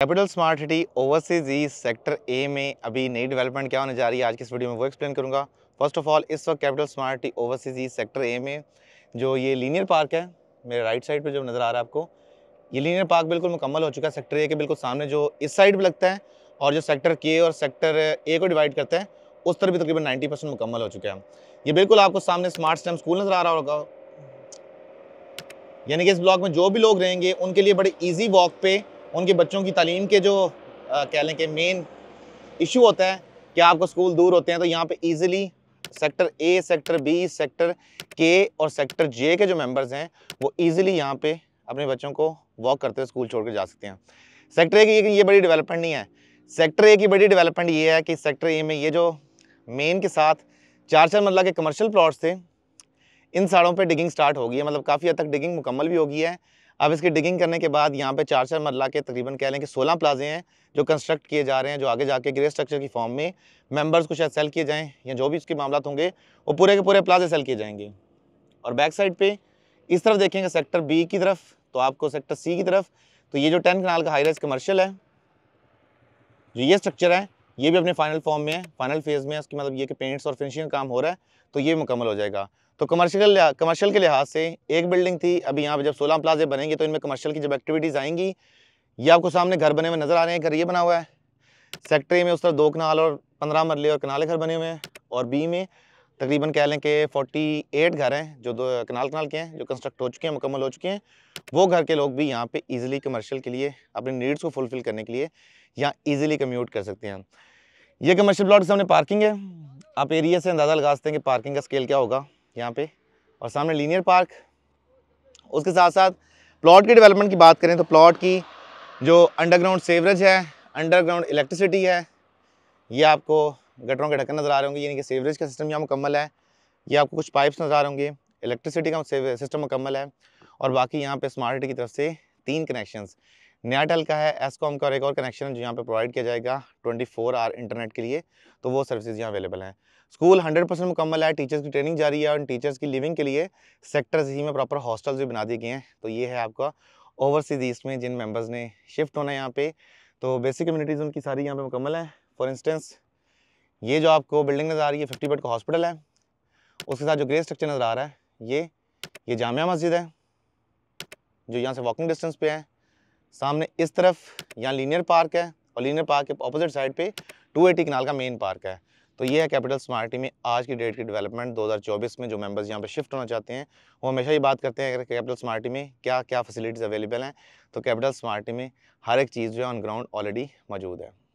capital smart city overseas E sector A में अभी नई डेवलपमेंट क्या होने जा रही है आज की इस वीडियो में वो एक्सप्लेन करूंगा फर्स्ट ऑफ ऑल इस वक्त capital smart city overseas E sector A में जो ये लीनियर पार्क है मेरे राइट साइड पे जो नज़र आ रहा है आपको ये लीनियर पार्क बिल्कुल मुकम्मल हो चुका है सेक्टर ए के बिल्कुल सामने जो इस साइड पर लगता है और जो सेक्टर के और सेक्टर ए को डिवाइड करते हैं उस तरफ भी तकरीबन नाइन्टी परसेंट मुकम्मल हो चुका है ये बिल्कुल आपको सामने स्मार्ट स्टेम स्कूल नज़र आ रहा होगा यानी कि इस ब्लॉक में जो भी लोग रहेंगे उनके लिए बड़े ईजी वॉक पे उनके बच्चों की तालीम के जो कह लें कि मेन इशू होता है कि आपको स्कूल दूर होते हैं तो यहाँ पे easily sector A sector B sector के और सेक्टर जे के जो मेंबर्स हैं वो इजीली यहाँ पे अपने बच्चों को वॉक करते हुए स्कूल कर जा सकते हैं सेक्टर ए की ये बड़ी डेवलपमेंट नहीं है सेक्टर ए की बड़ी डेवलपमेंट ये है कि सेक्टर ए में ये जो मेन के साथ चार चार मतलब के कमर्शल प्लाट्स थे इन साड़ों पर डिगिंग स्टार्ट होगी है मतलब काफ़ी हद तक डिगिंग मुकम्मल भी होगी है अब इसकी डिगिंग करने के बाद यहाँ पे चार चार मरला के तकरीबन कह लें कि सोलह प्लाजे हैं जो कंस्ट्रक्ट किए जा रहे हैं जो आगे जाके ग्रे स्ट्रक्चर की फॉर्म में मेम्बर्स को शायद सेल किए जाएँ या जो भी उसके मामला होंगे वो पूरे के पूरे प्लाजे सेल किए जाएंगे और बैक साइड पर इस तरफ देखेंगे सेक्टर बी की तरफ तो आपको सेक्टर सी की तरफ तो ये जो टेन कनाल का हाई रेस्ट कमर्शल है जो ये स्ट्रक्चर है ये भी अपने फाइनल फॉर्म में है फाइनल फेज़ में है उसकी मतलब ये कि पेंट्स और फिनिशिंग काम हो रहा है तो ये मुकम्मल हो जाएगा तो कमर्शियल कमर्शियल के लिहाज से एक बिल्डिंग थी अभी यहाँ पर जब सोलह प्लाजे बनेंगे तो इनमें कमर्शियल की जब एक्टिविटीज़ आएंगी ये आपको सामने घर बने हुए नज़र आ रहे हैं घर ये बना हुआ है सेक्टर में उस तरह दो कनाल और पंद्रह मरले और कनाले घर बने हुए हैं और बी में तकरीबन कह लें कि 48 घर हैं जो दो कनाल कनाल के हैं जो कंस्ट्रक्ट हो चुके हैं मुकम्मल हो चुके हैं वो घर के लोग भी यहाँ पे इजीली कमर्शियल के लिए अपने नीड्स को फुलफ़िल करने के लिए यहाँ इजीली कम्यूट कर सकते हैं ये कमर्शियल प्लाट के सामने पार्किंग है आप एरिया से अंदाज़ा लगा सकते हैं कि पार्किंग का स्केल क्या होगा यहाँ पर और सामने लीनियर पार्क उसके साथ साथ प्लाट की डेवलपमेंट की बात करें तो प्लाट की जो अंडरग्राउंड सेवरेज है अंडरग्राउंड इलेक्ट्रिसिटी है ये आपको गटरों के ढक्कन नज़र आ रहे होंगे यानी कि सीवरेज का सिस्टम यहाँ मुकम्मल है या आपको कुछ पाइप्स नज़र आ रहे होंगे इलेक्ट्रिसिटी का सिस्टम मुकम्मल है और बाकी यहाँ पे स्मार्ट सिटी की तरफ से तीन कनेक्शन नयाटेल का है एसकॉम का और एक और कनेक्शन जो यहाँ पे प्रोवाइड किया जाएगा 24 फोर आवर इंटरनेट के लिए तो वो सर्विसेज यहाँ अवेलेबल हैं स्कूल 100 परसेंट मुकम्मल है टीचर्स की ट्रेनिंग जारी है और टीचर्स की लिविंग के लिए सेक्टर्स ही में प्रॉपर हॉस्टल्स भी बना दिए गए हैं तो ये है आपका ओवरसीज ईस्ट में जिन मेम्बर्स ने शिफ्ट होना है यहाँ पे तो बेसिक कम्यूनिटीज़ उनकी सारी यहाँ पर मुकम्मल है फॉर इंस्टेंस ये जो आपको बिल्डिंग नज़र आ रही है फिफ्टी बेड का हॉस्पिटल है उसके साथ जो ग्रे स्ट्रक्चर नज़र आ रहा है ये ये जामिया मस्जिद है जो यहाँ से वॉकिंग डिस्टेंस पे है सामने इस तरफ यहाँ लीनियर पार्क है और लीनियर पार्क के अपोजिट साइड पे 280 कनाल का मेन पार्क है तो ये है कैपिटल स्मार्टी में आज की डेट की डेवलपमेंट 2024 में जो मेंबर्स यहाँ पे शिफ्ट होना चाहते हैं वो हमेशा ही बात करते हैं अगर कैपिटल स्मार्टी में क्या क्या फैसिलिटीज़ अवेलेबल हैं तो कैपिटल स्मार्टी में हर एक चीज़ जो है ऑन ग्राउंड ऑलरेडी मौजूद है